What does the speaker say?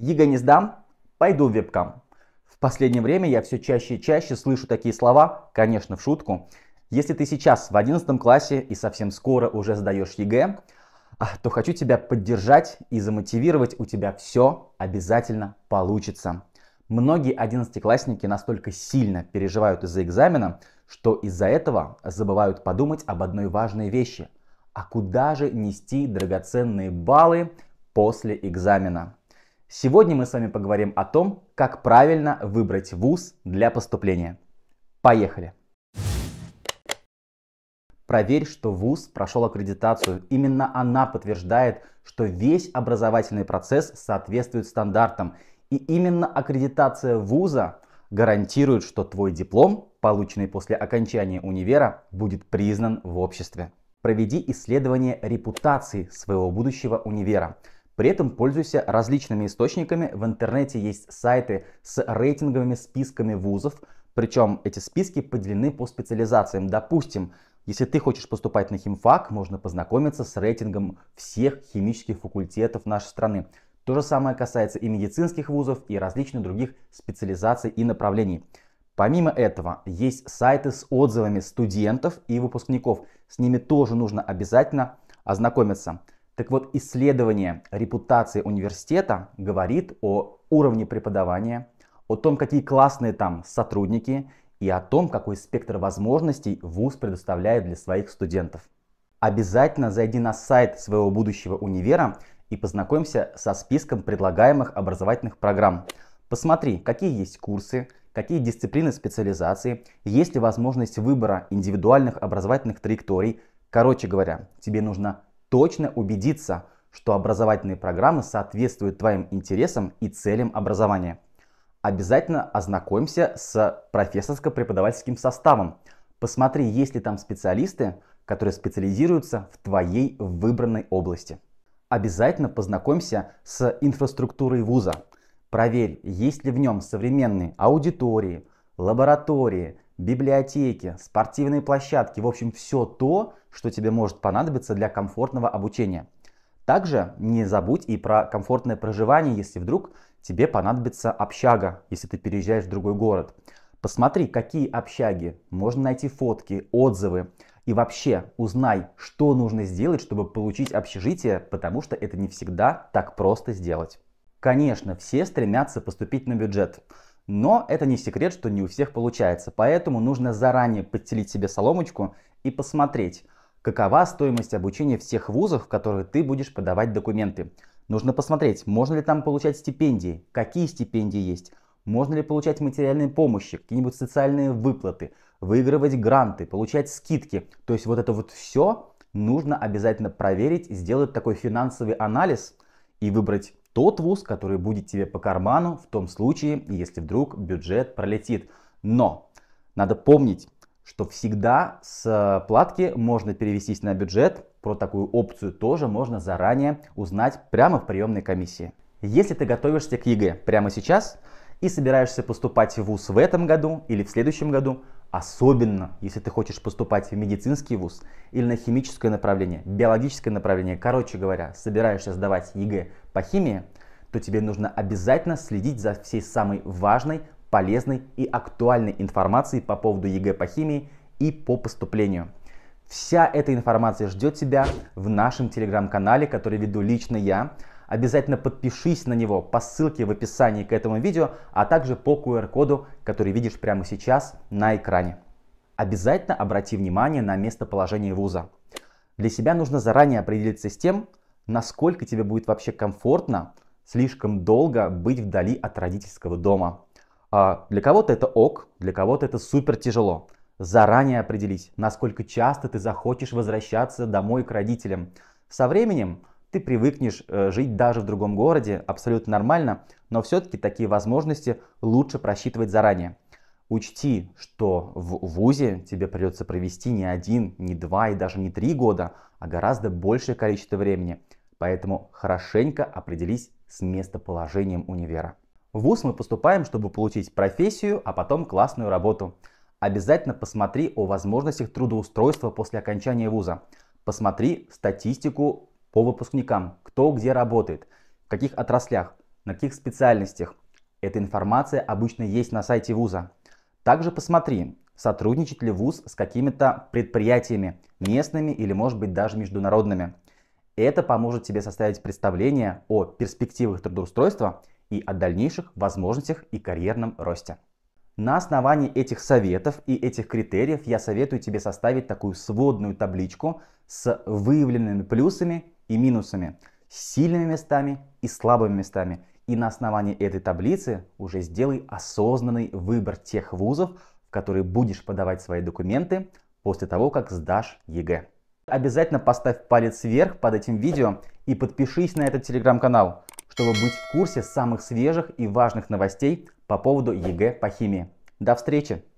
Ега не сдам, пойду в вебкам. В последнее время я все чаще и чаще слышу такие слова, конечно, в шутку. Если ты сейчас в 11 классе и совсем скоро уже сдаешь ЕГЭ, а, то хочу тебя поддержать и замотивировать, у тебя все обязательно получится. Многие одиннадцатиклассники настолько сильно переживают из-за экзамена, что из-за этого забывают подумать об одной важной вещи. А куда же нести драгоценные баллы после экзамена? Сегодня мы с вами поговорим о том, как правильно выбрать вуз для поступления. Поехали! Проверь, что вуз прошел аккредитацию. Именно она подтверждает, что весь образовательный процесс соответствует стандартам. И именно аккредитация вуза гарантирует, что твой диплом, полученный после окончания универа, будет признан в обществе. Проведи исследование репутации своего будущего универа. При этом пользуйся различными источниками. В интернете есть сайты с рейтинговыми списками вузов, причем эти списки поделены по специализациям. Допустим, если ты хочешь поступать на химфак, можно познакомиться с рейтингом всех химических факультетов нашей страны. То же самое касается и медицинских вузов, и различных других специализаций и направлений. Помимо этого, есть сайты с отзывами студентов и выпускников. С ними тоже нужно обязательно ознакомиться. Так вот, исследование репутации университета говорит о уровне преподавания, о том, какие классные там сотрудники и о том, какой спектр возможностей ВУЗ предоставляет для своих студентов. Обязательно зайди на сайт своего будущего универа и познакомься со списком предлагаемых образовательных программ. Посмотри, какие есть курсы, какие дисциплины специализации, есть ли возможность выбора индивидуальных образовательных траекторий. Короче говоря, тебе нужно точно убедиться, что образовательные программы соответствуют твоим интересам и целям образования. Обязательно ознакомься с профессорско-преподавательским составом. Посмотри, есть ли там специалисты, которые специализируются в твоей выбранной области. Обязательно познакомься с инфраструктурой вуза. Проверь, есть ли в нем современные аудитории, лаборатории, библиотеки, спортивные площадки, в общем, все то, что тебе может понадобиться для комфортного обучения. Также не забудь и про комфортное проживание, если вдруг тебе понадобится общага, если ты переезжаешь в другой город. Посмотри, какие общаги, можно найти фотки, отзывы. И вообще узнай, что нужно сделать, чтобы получить общежитие, потому что это не всегда так просто сделать. Конечно, все стремятся поступить на бюджет. Но это не секрет, что не у всех получается, поэтому нужно заранее подстелить себе соломочку и посмотреть, какова стоимость обучения всех вузов, в которые ты будешь подавать документы. Нужно посмотреть, можно ли там получать стипендии, какие стипендии есть, можно ли получать материальные помощи, какие-нибудь социальные выплаты, выигрывать гранты, получать скидки. То есть вот это вот все нужно обязательно проверить, сделать такой финансовый анализ и выбрать тот вуз, который будет тебе по карману в том случае, если вдруг бюджет пролетит. Но надо помнить, что всегда с э, платки можно перевестись на бюджет. Про такую опцию тоже можно заранее узнать прямо в приемной комиссии. Если ты готовишься к ЕГЭ прямо сейчас, и собираешься поступать в ВУЗ в этом году или в следующем году, особенно если ты хочешь поступать в медицинский ВУЗ или на химическое направление, биологическое направление, короче говоря, собираешься сдавать ЕГЭ по химии, то тебе нужно обязательно следить за всей самой важной, полезной и актуальной информацией по поводу ЕГЭ по химии и по поступлению. Вся эта информация ждет тебя в нашем телеграм-канале, который веду лично я. Обязательно подпишись на него по ссылке в описании к этому видео, а также по QR-коду, который видишь прямо сейчас на экране. Обязательно обрати внимание на местоположение вуза. Для себя нужно заранее определиться с тем, насколько тебе будет вообще комфортно слишком долго быть вдали от родительского дома. А для кого-то это ок, для кого-то это супер тяжело. Заранее определись, насколько часто ты захочешь возвращаться домой к родителям. Со временем ты привыкнешь э, жить даже в другом городе абсолютно нормально, но все-таки такие возможности лучше просчитывать заранее. Учти, что в ВУЗе тебе придется провести не один, не два и даже не три года, а гораздо большее количество времени. Поэтому хорошенько определись с местоположением универа. В ВУЗ мы поступаем, чтобы получить профессию, а потом классную работу. Обязательно посмотри о возможностях трудоустройства после окончания вуза. Посмотри статистику по выпускникам, кто где работает, в каких отраслях, на каких специальностях. Эта информация обычно есть на сайте вуза. Также посмотри, сотрудничает ли вуз с какими-то предприятиями, местными или, может быть, даже международными. Это поможет тебе составить представление о перспективах трудоустройства и о дальнейших возможностях и карьерном росте. На основании этих советов и этих критериев я советую тебе составить такую сводную табличку с выявленными плюсами и минусами, сильными местами и слабыми местами. И на основании этой таблицы уже сделай осознанный выбор тех вузов, в которые будешь подавать свои документы после того, как сдашь ЕГЭ. Обязательно поставь палец вверх под этим видео и подпишись на этот телеграм-канал, чтобы быть в курсе самых свежих и важных новостей по поводу ЕГЭ по химии. До встречи!